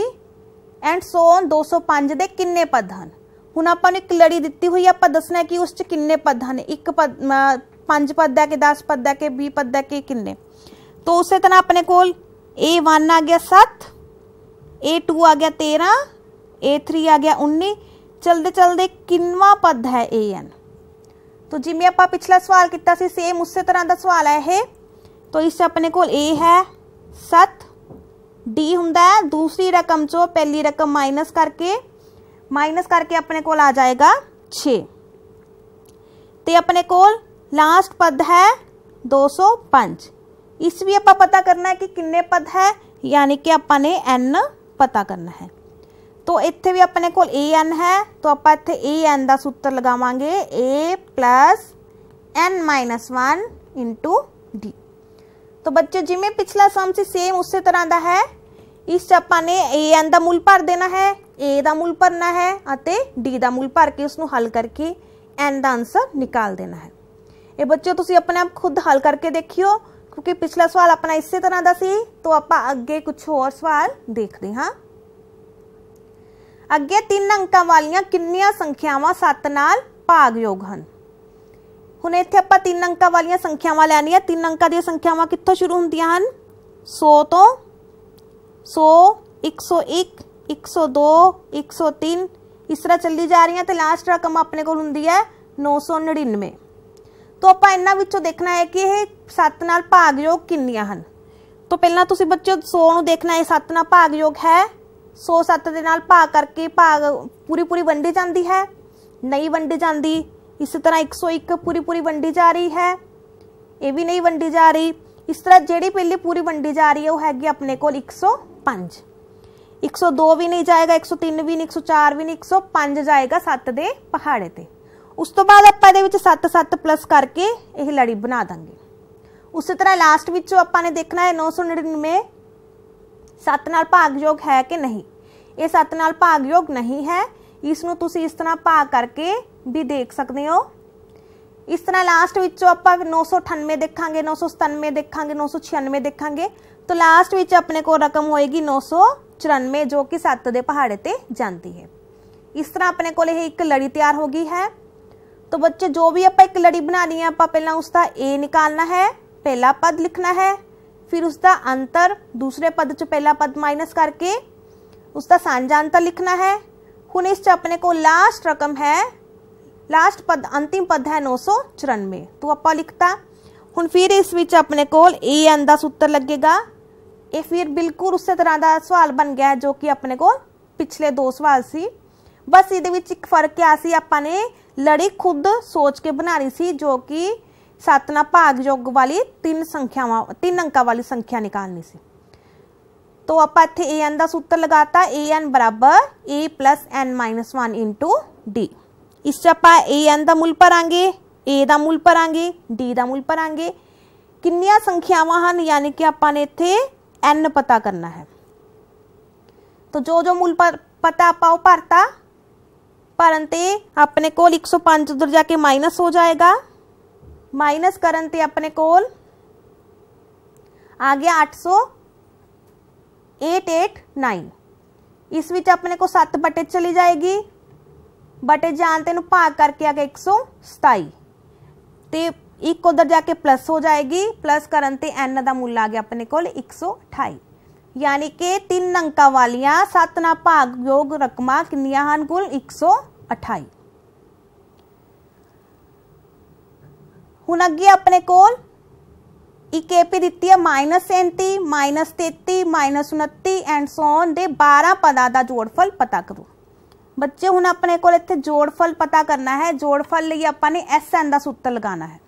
एंड सोन दो सौ पांच के किन्ने पद हैं हूँ आप लड़ी दिती हुई आप दसना कि उस किन्ने पद हैं एक पद पांच पद है कि दस पद है कि भी पद है कि किन्ने तो उस तरह अपने को ए वन आ गया सत ए टू आ गया तेरह ए थ्री आ गया उन्नी चलते चलते किन्नवा पद है ए एन तो जिम्मे आप पिछला सवाल किया सेम उस तरह का सवाल है ये तो इस अपने को ए है सत्त डी हों दूसरी रकम चो पहली रकम माइनस करके माइनस करके अपने को आ जाएगा छे तो अपने को लास्ट पद है दो सौ पांच इस भी आप पता करना है कि किन्ने पद है यानी कि आप एन पता करना है तो इतने भी अपने को एन है तो आप इतने ए एन का सूत्र लगावे a plus n minus one into d तो बच्चों जिमें पिछला सम से सेम उस तरह का है इस आपने ए एन का मुल भर देना है ए का मुल भरना है और डी का मुल भर के उसू हल करके एन का आंसर निकाल देना है ये बच्चों तुम अपने आप खुद हल करके देखियो क्योंकि पिछला सवाल अपना इस तरह का सी तो आप अगे कुछ होर सवाल देखते हाँ अगे तीन अंक वाली किनिया संख्याव सत्त भाग योग हैं हूँ इतने आप तीन अंक वाली संख्याव लैनी तीन अंक दख्याव कितों शुरू होंगे सौ तो सौ एक सौ एक सौ दो एक सौ तीन इस तरह चली जा रही है तो लास्ट रकम अपने को नौ सौ नड़िन्नवे तो आप इन्हों देखना है कि यह सत्त भाग योग कि तो पहला बच्चों सौ देखना है सत्त भाग योग है सौ सत्त भाग करके भाग पूरी पूरी वंड़ी जाती है नहीं वंटी जाती इस तरह एक सौ एक पूरी पूरी वंटी जा रही है ये भी नहीं वंटी जा रही इस तरह जी पहली पूरी वंड़ी जा रही है वह हैगी अपने को सौ पांच एक सौ दो भी नहीं जाएगा एक सौ तीन भी नहीं एक सौ चार भी नहीं एक सौ पं जाएगा सत्त पहाड़े पर उस तो बाद आप सत्त सत्त प्लस करके ये लड़ी बना देंगे उस तरह लास्ट में आपने देखना है नौ सौ नड़िन्नवे सत्त नाल भाग योग है कि नहीं ये सत्त नाल भाग योग नहीं है इसनों तुम इस तरह भाग करके भी देख सकते हो इस तरह लास्ट में आप नौ सौ अठानवे देखा नौ सौ सतानवे देखा नौ सौ छियानवे देखा तो लास्ट में अपने को रकम होएगी नौ सौ चुरानवे जो कि सत्त पहाड़े पर जाती है इस तरह अपने को एक लड़ी तैयार होगी है तो बच्चे जो भी आप एक लड़ी बनानी है आप उसका ए निकालना है पहला पद लिखना है फिर उसका अंतर दूसरे पद च पहला पद माइनस करके उसका सांझा अंतर लिखना है हूँ इस अपने को लास्ट रकम है लास्ट पद अंतिम पद है नौ सौ चुरानवे तो आप लिखता हूँ फिर इस विच अपने को ए एन का सूत्र लगेगा ये फिर बिल्कुल उस तरह का सवाल बन गया जो कि अपने को पिछले दो सवाल से बस ये एक फर्क क्या आपने लड़ी खुद सोच के बना रही थी जो कि सातना भाग योग वाली तीन संख्या तीन अंक वाली संख्या निकालनी सी तो आप इतने ए एन का सूत्र लगाता ए एन बराबर a plus n minus one into d इस आप ए एन का मुल भर ए का मुल भर डी का ਮੁੱਲ भर कि संख्याव यानी कि आपने इतने एन पता करना है तो जो जो मूल पर पता आप भरता ਭਰਨ अपने को सौ पांच उधर जाके माइनस हो जाएगा माइनस करन अपने कोल आ गया सौ एट एट नाइन इस विच अपने को 7 बटे चली जाएगी बटे जानते भाग करके आ गया एक सौ सताई तो एक उधर जाके प्लस हो जाएगी प्लस करन एन का मुल आ गया अपने को एक सौ अठाई ਯਾਨੀ ਕਿ ਤਿੰਨ ਅੰਕਾਂ ਵਾਲੀਆਂ ਸੱਤ ਨਾਲ ਭਾਗ ਯੋਗ ਰਕਮਾਂ ਕਿੰਨੀਆਂ ਹਨ ਕੁੱਲ 128 ਹੁਣ ਅੱਗੇ ਆਪਣੇ ਕੋਲ ਇੱਕ ਏਪੀ ਦਿੱਤੀ ਹੈ -37 -33 -29 ਐਂਡ ਸੋਨ ਦੇ 12 ਪਦਾਂ ਦਾ ਜੋੜਫਲ ਪਤਾ ਕਰੋ ਬੱਚੇ ਹੁਣ ਆਪਣੇ ਕੋਲ ਇੱਥੇ ਜੋੜਫਲ ਪਤਾ ਕਰਨਾ ਹੈ ਜੋੜਫਲ ਲਈ ਆਪਾਂ ਨੇ SN ਦਾ ਸੂਤਰ ਲਗਾਉਣਾ ਹੈ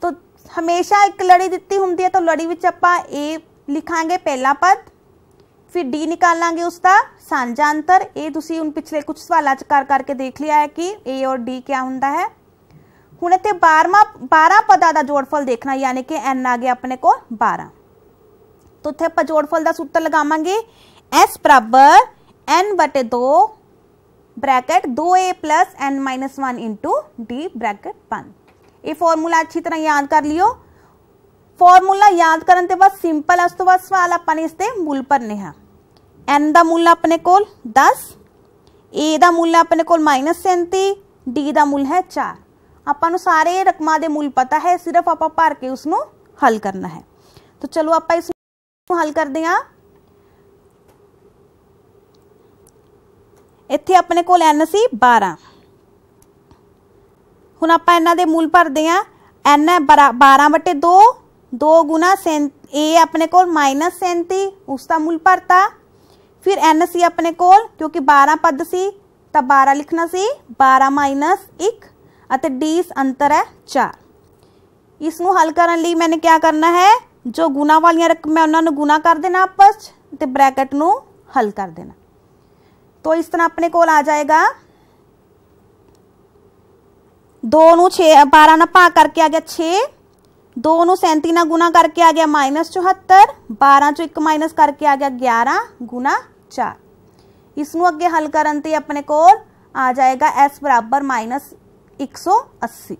ਤਾਂ ਹਮੇਸ਼ਾ ਇੱਕ ਲੜੀ ਦਿੱਤੀ ਹੁੰਦੀ ਹੈ ਤਾਂ ਲੜੀ ਵਿੱਚ ਆਪਾਂ A ਲਿਖਾਂਗੇ ਪਹਿਲਾ ਪਦ ਫਿਰ d ਨਿਕਾਲਾਂਗੇ ਉਸ ਦਾ ਸਾਂਝਾ ਅੰਤਰ ਇਹ ਤੁਸੀਂ ਹੁਣ ਪਿਛਲੇ ਕੁਝ ਸਵਾਲਾਂ ਚ ਕਰ ਕਰਕੇ ਦੇਖ ਲਿਆ ਹੈ ਕਿ A ਔਰ D ਕੀ ਹੁੰਦਾ ਹੈ ਹੁਣ ਇੱਥੇ 12ਵਾਂ 12 ਪਦਾਂ ਦਾ ਜੋੜਫਲ ਦੇਖਣਾ ਯਾਨੀ ਕਿ n ਆ ਗਿਆ ਆਪਣੇ ਕੋਲ 12 ਤਾਂ ਇੱਥੇ ਆਪਾਂ ਜੋੜਫਲ ਦਾ ਸੂਤਰ ਲਗਾਵਾਂਗੇ s n 2 bracket 2a n 1 d one into d bracket one ये फॉर्मूला अच्छी तरह याद कर लियो ਫਾਰਮੂਲਾ ਯਾਦ ਕਰਨ ਤੇ ਬਾਅਦ ਸਿੰਪਲ ਉਸ ਤੋਂ ਬਾਅਦ ਸਵਾਲ ਆਪਾਂ ਨੇ ਇਸ ਤੇ ਮੁੱਲ ਭਰਨੇ ਹਾਂ n ਦਾ ਮੁੱਲ ਆਪਣੇ ਕੋਲ 10 a ਦਾ ਮੁੱਲ ਆਪਣੇ ਕੋਲ -37 d ਦਾ ਮੁੱਲ ਹੈ 4 ਆਪਾਂ ਨੂੰ ਸਾਰੇ ਰਕਮਾਂ ਦੇ ਮੁੱਲ ਪਤਾ ਹੈ ਸਿਰਫ ਆਪਾਂ ਭਰ ਕੇ ਉਸ ਨੂੰ ਹੱਲ ਕਰਨਾ ਹੈ ਤਾਂ ਚਲੋ ਆਪਾਂ ਇਸ ਨੂੰ ਹੱਲ ਕਰਦੇ ਹਾਂ ਇੱਥੇ ਆਪਣੇ ਕੋਲ n ਸੀ 12 ਹੁਣ ਆਪਾਂ ਇਹਨਾਂ ਦੇ ਮੁੱਲ ਭਰਦੇ ਹਾਂ n ਹੈ 12 2 दो गुना सें ए अपने को माइनस सैंती उसका मुल भरता फिर एन सी अपने को क्योंकि बारह पद से तो बारह लिखना सी बारह माइनस एक डी अंतर है चार इस हल करने ली मैंने क्या करना है जो गुना वाली रकम है उन्होंने गुना कर देना आपस तो ब्रैकेट न हल कर देना तो इस तरह अपने को आ जाएगा दो छे बारह ना भाग करके आ गया छे दोनों सैंती गुना करके आ गया माइनस चौहत्तर बारह चो एक माइनस करके आ गया ग्यारह गुना चार इसन अगे हल कर अपने को आ जाएगा एस बराबर माइनस एक सौ अस्सी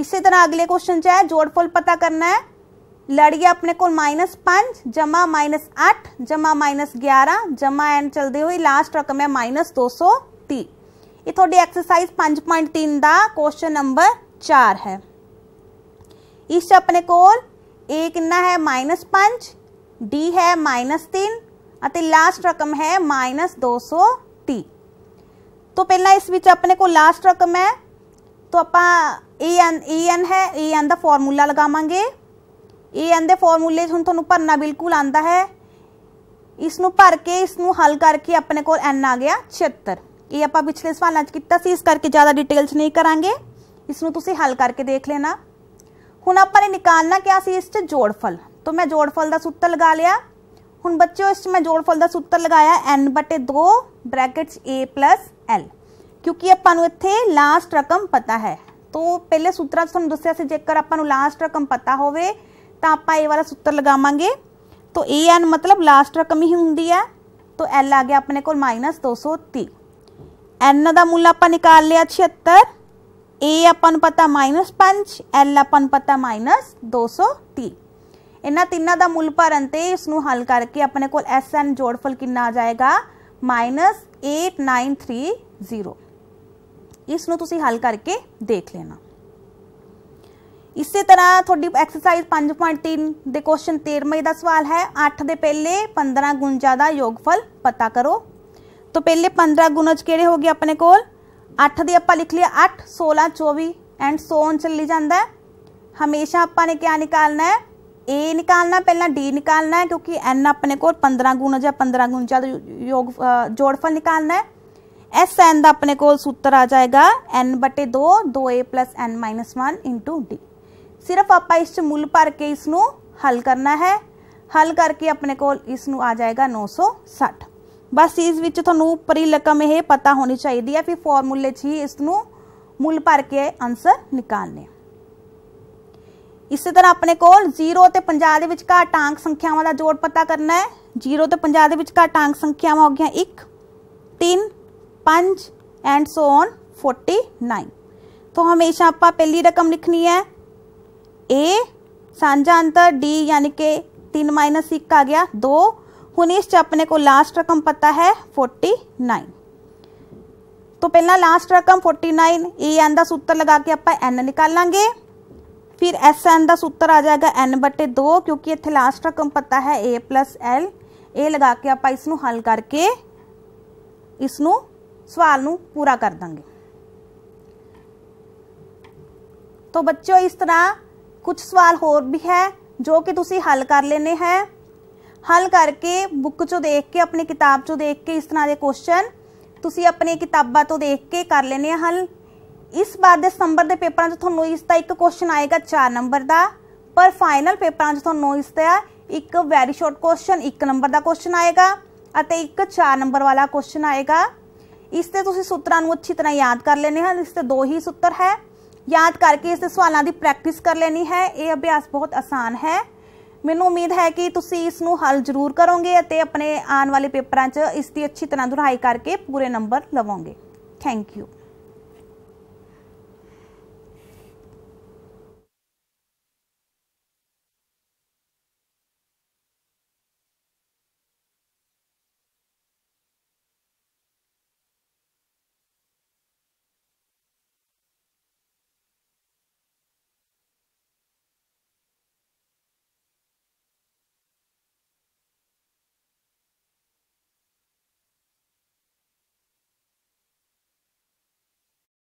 इसी तरह अगले क्वेश्चन च है फुल पता करना है लड़िए अपने को माइनस पांच जमा माइनस आठ जमा माइनस ग्यारह जमा एंड चलते हुए लास्ट रकम है माइनस दो सौ तीह ये थोड़ी एक्सरसाइज पांच पॉइंट तीन का क्वेश्चन नंबर चार है इस अपने को कि है माइनस पांच डी है माइनस तीन लास्ट रकम है माइनस दो सौ ती तो पहला इस बीच अपने को लास्ट रकम है तो आप एन ए एन है ई एन का फॉर्मूला लगावे ई एन के फॉर्मूले हम थोड़ा भरना बिल्कुल आता है इसन भर के इस हल करके अपने को एन आ गया छिहत्तर ये आप पिछले सवाल किया इस करके ज़्यादा डिटेल्स नहीं करा इस हल करके देख लेना ਹੁਣ ਆਪਾਂ ਨੇ ਨਿਕਾਲਣਾ ਕਿ ਸੀ ਇਸ 'ਚ ਜੋੜਫਲ ਤੋਂ ਮੈਂ ਜੋੜਫਲ ਦਾ ਸੂਤਰ ਲਗਾ ਲਿਆ ਹੁਣ ਬੱਚਿਓ ਇਸ 'ਚ ਮੈਂ ਜੋੜਫਲ ਦਾ ਸੂਤਰ ਲਗਾਇਆ n 2 ਬ੍ਰੈਕਟਸ a l ਕਿਉਂਕਿ ਆਪਾਂ ਨੂੰ ਇੱਥੇ ਲਾਸਟ ਰਕਮ ਪਤਾ ਹੈ ਤੋਂ ਪਹਿਲੇ ਸੂਤਰਾਂ ਤੋਂ ਤੁਹਾਨੂੰ ਦੱਸਿਆ ਸੀ ਜੇਕਰ ਆਪਾਂ ਨੂੰ ਲਾਸਟ ਰਕਮ ਪਤਾ ਹੋਵੇ ਤਾਂ ਆਪਾਂ ਇਹ ਵਾਲਾ ਸੂਤਰ ਲਗਾਵਾਂਗੇ ਤੋਂ an ਮਤਲਬ ਲਾਸਟ ਰਕਮ ਹੀ ਹੁੰਦੀ ਹੈ ਤੋਂ l ਆ ਗਿਆ ਆਪਣੇ ਕੋਲ -230 n ਦਾ ਮੁੱਲ ਆਪਾਂ ਨਿਕਾਲ ਲਿਆ 76 a ਆਪਾਂ ਨੂੰ ਪਤਾ -5 l ਨੂੰ ਪਤਾ -230 ਇਹਨਾਂ ਤਿੰਨਾਂ ਦਾ ਮੁੱਲ ਭਰਨ ਤੇ ਇਸ ਨੂੰ ਹੱਲ ਕਰਕੇ ਆਪਣੇ ਕੋਲ SN ਜੋੜਫਲ ਕਿੰਨਾ ਆ ਜਾਏਗਾ -8930 ਇਸ ਨੂੰ ਤੁਸੀਂ ਹੱਲ ਕਰਕੇ ਦੇਖ ਲੈਣਾ ਇਸੇ ਤਰ੍ਹਾਂ ਤੁਹਾਡੀ ਐਕਸਰਸਾਈਜ਼ 5.3 ਦੇ ਕੁਐਸਚਨ 13ਵੇਂ ਦਾ ਸਵਾਲ ਹੈ 8 ਦੇ ਪਹਿਲੇ 15 ਗੁਣਜਾ ਦਾ ਯੋਗਫਲ ਪਤਾ ਕਰੋ ਤਾਂ ਪਹਿਲੇ 15 ਗੁਣਜ ਕਿਹੜੇ ਹੋਗੇ ਆਪਣੇ ਕੋਲ अठ ਦੀ आप लिख लिया अठ सोलह चौबी एंड ਸੋ ਔਨ ਚੱਲੀ है ਹੈ ਹਮੇਸ਼ਾ ਆਪਾਂ ਨੇ ਕਿਆ ए निकालना पहला डी निकालना है क्योंकि एन अपने को पंद्रह गुण या पंद्रह गुण ज्यादा योग जोड़फल निकालना है एस एन का अपने को सूत्र आ जाएगा एन बटे दो दो a plus n minus one into d सिर्फ आप इस मुल भर के इसनों हल करना है हल करके अपने को इस आ जाएगा नौ सौ साठ ਬਸ ਇਸ ਵਿੱਚ ਤੁਹਾਨੂੰ ਪਰੀ ਲਕਮ ਇਹ ਪਤਾ ਹੋਣੀ ਚਾਹੀਦੀ ਹੈ ਫਿਰ ਫਾਰਮੂਲੇ 'ਚ ਹੀ ਇਸ ਨੂੰ ਮੁੱਲ ਭਰ ਕੇ ਆਨਸਰ ਨਿਕਾਲਨੇ ਇਸੇ ਤਰ੍ਹਾਂ ਆਪਣੇ ਕੋਲ 0 ਤੇ 50 ਦੇ ਵਿਚਕਾਰ ਟਾਂਕ ਸੰਖਿਆਵਾਂ ਦਾ ਜੋੜ ਪਤਾ ਕਰਨਾ ਹੈ 0 ਤੇ 50 ਦੇ ਵਿਚਕਾਰ ਟਾਂਕ ਸੰਖਿਆਵਾਂ ਹੋ ਗਈਆਂ 1 3 5 ਐਂਡ ਸੋ ਔਨ 49 तो हमेशा आप पहली रकम लिखनी है ए साझा अंतर डी यानी कि तीन माइनस एक आ गया दो इस अपने को लास्ट रकम पता है फोर्टी नाइन तो पहला लास्ट रकम फोर्टी नाइन ए एन का सूत्र लगा के आप एन निकालेंगे फिर एस एन का सूत्र आ जाएगा एन बटे दो क्योंकि इतने लास्ट रकम पता है ए प्लस एल ए लगा के आप इस हल करके इस सवाल न पूरा कर देंगे तो बच्चों इस तरह कुछ सवाल होर भी है जो कि तुम हल कर लेने हैं ਹੱਲ ਕਰਕੇ ਬੁੱਕ ਚੋਂ ਦੇਖ ਕੇ ਆਪਣੀ ਕਿਤਾਬ ਚੋਂ ਦੇਖ ਕੇ ਇਸ ਤਰ੍ਹਾਂ ਦੇ ਕੁਐਸਚਨ ਤੁਸੀਂ ਆਪਣੀ ਕਿਤਾਬਾਂ ਤੋਂ ਦੇਖ ਕੇ ਕਰ ਲੈਣੇ ਹਨ ਹੱਲ ਇਸ ਵਾਰ ਦੇ ਸਤੰਬਰ ਦੇ ਪੇਪਰਾਂ 'ਚ ਤੁਹਾਨੂੰ ਇਸ ਦਾ ਇੱਕ ਕੁਐਸਚਨ ਆਏਗਾ 4 ਨੰਬਰ ਦਾ ਪਰ ਫਾਈਨਲ ਪੇਪਰਾਂ 'ਚ ਤੁਹਾਨੂੰ ਇਸ ਦਾ ਇੱਕ ਵੈਰੀ ਸ਼ਾਰਟ ਕੁਐਸਚਨ 1 ਨੰਬਰ ਦਾ ਕੁਐਸਚਨ ਆਏਗਾ ਅਤੇ ਇੱਕ 4 ਨੰਬਰ ਵਾਲਾ ਕੁਐਸਚਨ ਆਏਗਾ ਇਸ ਤੇ ਤੁਸੀਂ ਸੂਤਰਾਂ ਨੂੰ ਅੱਛੀ ਤਰ੍ਹਾਂ ਯਾਦ ਕਰ ਲੈਣੇ ਹਨ ਇਸ ਤੇ ਦੋ ਹੀ ਸੂਤਰ ਹੈ ਯਾਦ ਕਰਕੇ ਇਸ ਦੇ ਸਵਾਲਾਂ ਦੀ ਪ੍ਰੈਕਟਿਸ ਕਰ ਲੈਣੀ ਹੈ ਇਹ ਅਭਿਆਸ ਬਹੁਤ ਆਸਾਨ ਹੈ ਮੈਨੂੰ ਉਮੀਦ ਹੈ ਕਿ ਤੁਸੀਂ ਇਸ ਨੂੰ ਹੱਲ ਜ਼ਰੂਰ ਕਰੋਗੇ ਅਤੇ ਆਪਣੇ ਆਉਣ ਵਾਲੇ ਪੇਪਰਾਂ 'ਚ ਇਸ ਦੀ ਅੱਛੀ ਤਰ੍ਹਾਂ ਦੁਹਰਾਈ ਕਰਕੇ ਪੂਰੇ ਨੰਬਰ ਲਵੋਗੇ ਥੈਂਕ ਯੂ